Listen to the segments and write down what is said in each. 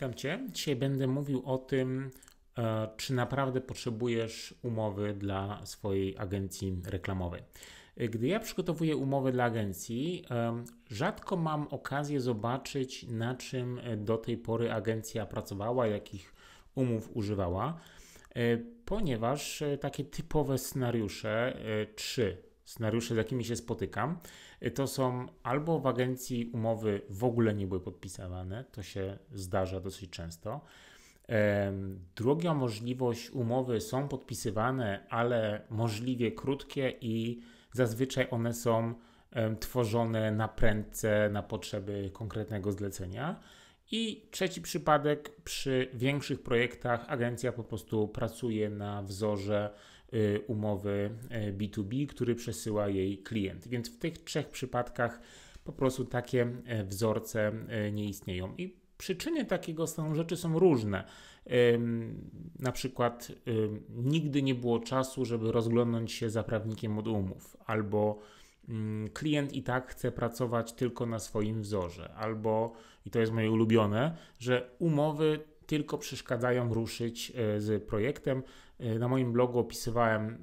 Witam Cię. Dzisiaj będę mówił o tym, e, czy naprawdę potrzebujesz umowy dla swojej agencji reklamowej. E, gdy ja przygotowuję umowy dla agencji, rzadko mam okazję zobaczyć, na czym e, do tej pory agencja pracowała, jakich umów używała, ponieważ takie typowe scenariusze, czy scenariusze, z jakimi się spotykam, y, to są albo w agencji umowy w ogóle nie były podpisywane, to się zdarza dosyć często. Druga możliwość umowy są podpisywane, ale możliwie krótkie i zazwyczaj one są tworzone na prędce na potrzeby konkretnego zlecenia. I trzeci przypadek, przy większych projektach agencja po prostu pracuje na wzorze Y, umowy B2B, y, który przesyła jej klient. Więc w tych trzech przypadkach po prostu takie e, wzorce e, nie istnieją. I przyczyny takiego stanu rzeczy są różne. Na przykład nigdy nie było czasu, żeby rozglądnąć się za prawnikiem od umów, albo klient i tak chce pracować tylko na swoim wzorze, albo, i to jest moje ulubione, że umowy tylko przeszkadzają ruszyć e, z projektem, E, na moim blogu opisywałem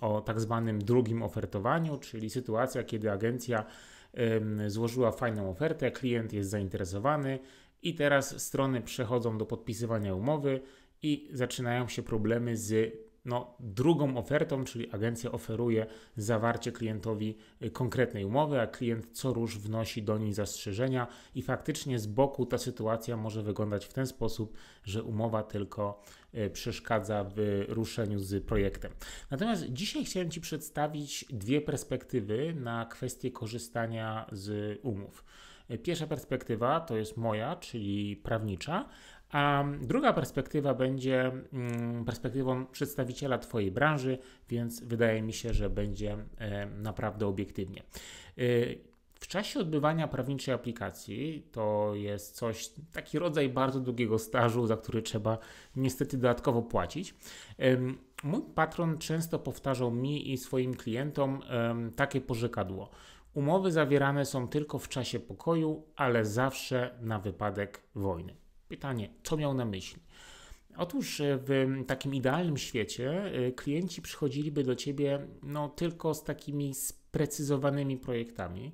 o tak zwanym drugim ofertowaniu, czyli sytuacja, kiedy agencja złożyła fajną ofertę, klient jest zainteresowany i teraz strony przechodzą do podpisywania umowy i zaczynają się problemy z no, drugą ofertą, czyli agencja oferuje zawarcie klientowi y, konkretnej umowy, a klient co róż wnosi do niej zastrzeżenia i faktycznie z boku ta sytuacja może wyglądać w ten sposób, że umowa tylko y, przeszkadza w y, ruszeniu z projektem. Natomiast dzisiaj chciałem Ci przedstawić dwie perspektywy na kwestię korzystania z umów. Pierwsza perspektywa to jest moja, czyli prawnicza, a druga perspektywa będzie mm, perspektywą przedstawiciela Twojej branży, więc wydaje mi się, że będzie naprawdę obiektywnie. Y, w czasie odbywania prawniczej aplikacji to jest coś, taki rodzaj bardzo długiego stażu, za który trzeba niestety dodatkowo płacić. Mój patron często powtarzał mi i swoim klientom takie porzekadło. Umowy zawierane są tylko w czasie pokoju, ale zawsze na wypadek wojny. Pytanie, co miał na myśli? Otóż e, w takim idealnym świecie e, klienci przychodziliby do ciebie no, tylko z takimi sprecyzowanymi projektami.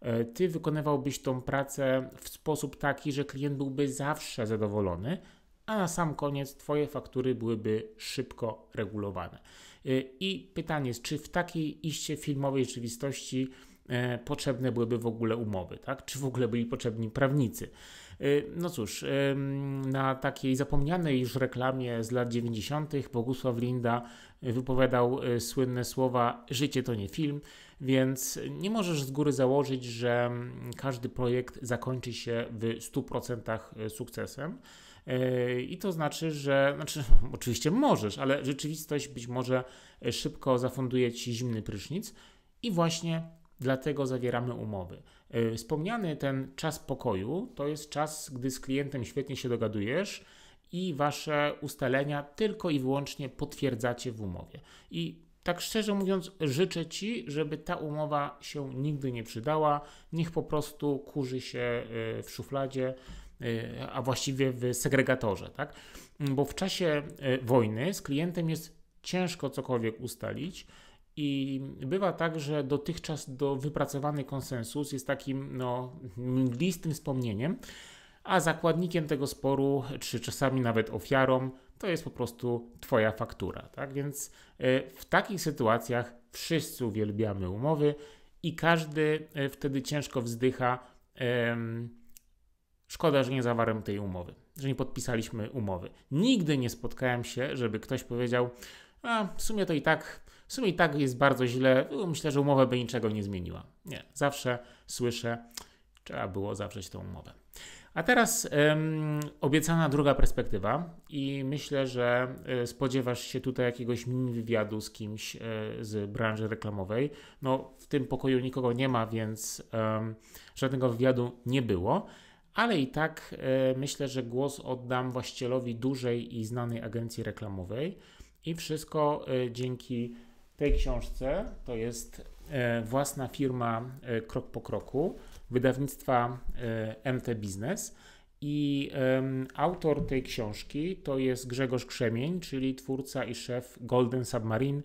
E, ty wykonywałbyś tą pracę w sposób taki, że klient byłby zawsze zadowolony, a na sam koniec Twoje faktury byłyby szybko regulowane. I pytanie jest, czy w takiej iście filmowej rzeczywistości potrzebne byłyby w ogóle umowy, tak? czy w ogóle byli potrzebni prawnicy? Y, no cóż, y, na takiej zapomnianej już reklamie z lat 90. Bogusław Linda wypowiadał y, słynne słowa: Życie to nie film, więc nie możesz z góry założyć, że każdy projekt zakończy się w 100% sukcesem. I to znaczy, że, znaczy, oczywiście możesz, ale rzeczywistość być może szybko zafunduje ci zimny prysznic. I właśnie dlatego zawieramy umowy. Y, wspomniany ten czas pokoju to jest czas, gdy z klientem świetnie się dogadujesz i wasze ustalenia tylko i wyłącznie potwierdzacie w umowie. I tak szczerze mówiąc, życzę ci, żeby ta umowa się nigdy nie przydała. Niech po prostu kurzy się y, w szufladzie, y, a właściwie w segregatorze, tak? Bo w czasie wojny z klientem jest ciężko cokolwiek ustalić i bywa tak, że dotychczas do wypracowany konsensus jest takim no, mglistym wspomnieniem, a zakładnikiem tego sporu, czy czasami nawet ofiarą, to jest po prostu Twoja faktura. Tak więc e, w takich sytuacjach wszyscy uwielbiamy umowy i każdy e, wtedy ciężko wzdycha. Szkoda, że nie zawarłem tej umowy, że nie podpisaliśmy umowy. Nigdy nie spotkałem się, żeby ktoś powiedział, a w sumie to i tak w sumie i tak jest bardzo źle, yy, myślę, że umowę by niczego nie zmieniła. Nie, zawsze słyszę, trzeba było zawrzeć tą umowę. A teraz um, obiecana druga perspektywa, i myślę, że y, spodziewasz się tutaj jakiegoś mini wywiadu z kimś y, z branży reklamowej. No, w tym pokoju nikogo nie ma, więc y, żadnego wywiadu nie było, ale i tak e, myślę, że głos oddam właścicielowi dużej i znanej agencji reklamowej, i wszystko dzięki tej książce to jest e, własna firma e, Krok po Kroku, wydawnictwa e, MT Biznes. I autor tej książki to jest Grzegorz Krzemień, czyli twórca i szef Golden Submarine,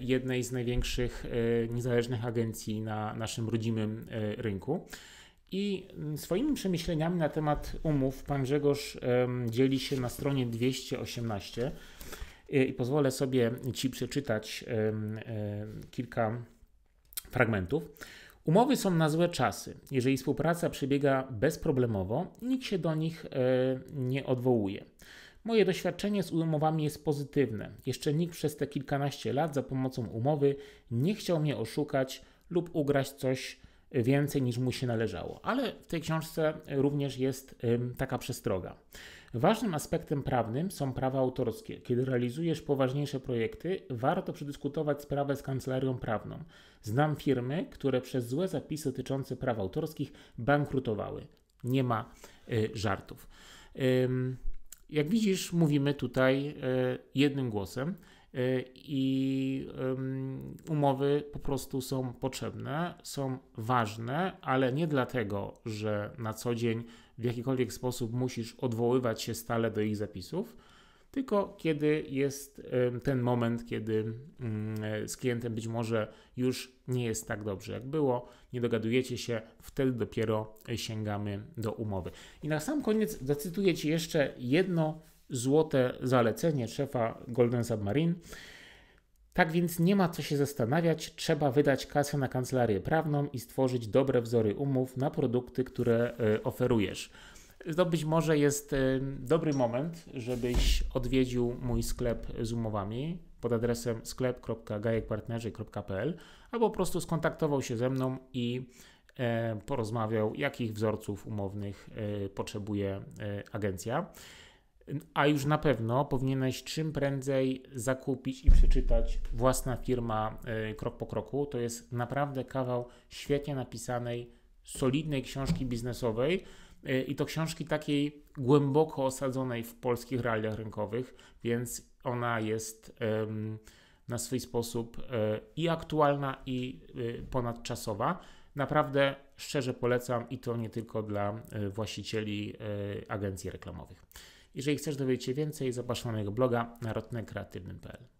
jednej z największych niezależnych agencji na naszym rodzimym rynku. I swoimi przemyśleniami na temat umów pan Grzegorz dzieli się na stronie 218. Y, i pozwolę sobie Ci przeczytać kilka fragmentów. Umowy są na złe czasy. Jeżeli współpraca przebiega bezproblemowo, nikt się do nich e, nie odwołuje. Moje doświadczenie z umowami jest pozytywne. Jeszcze nikt przez te kilkanaście lat za pomocą umowy nie chciał mnie oszukać lub ugrać coś więcej niż mu się należało. Ale w tej książce również jest taka przestroga. Ważnym aspektem prawnym są prawa autorskie. Kiedy realizujesz poważniejsze projekty, warto przedyskutować sprawę z kancelarią prawną. Znam firmy, które przez złe zapisy dotyczące praw autorskich bankrutowały. Nie ma e, żartów. Jak widzisz, mówimy tutaj e, jednym głosem. E, i umowy po prostu są potrzebne, są ważne, ale nie dlatego, że na co dzień w jakikolwiek sposób musisz odwoływać się stale do ich zapisów, tylko kiedy jest ten moment, kiedy mm, e, z klientem być może już nie jest tak dobrze jak było, nie dogadujecie się, wtedy dopiero sięgamy do umowy. I na sam koniec zacytuję Ci jeszcze jedno złote zalecenie szefa Golden Submarine. Tak więc nie ma co się zastanawiać, trzeba wydać kasę na kancelarię prawną i stworzyć dobre wzory umów na produkty, które e, oferujesz. To być może jest e, dobry moment, żebyś odwiedził mój sklep z umowami pod adresem sklep.gajekpartnerzy.pl albo po prostu skontaktował się ze mną i e, porozmawiał, jakich wzorców umownych potrzebuje agencja a już na pewno powinieneś czym prędzej zakupić i przeczytać własna firma e, krok po kroku. To jest naprawdę kawał świetnie napisanej, solidnej książki biznesowej e, i to książki takiej głęboko osadzonej w polskich realiach rynkowych, więc ona jest na swój sposób e, i aktualna, i ponadczasowa. Naprawdę szczerze polecam i to nie tylko dla właścicieli agencji reklamowych. Jeżeli chcesz dowiedzieć się więcej, zobacz na mojego bloga narodnekreatywny.pl.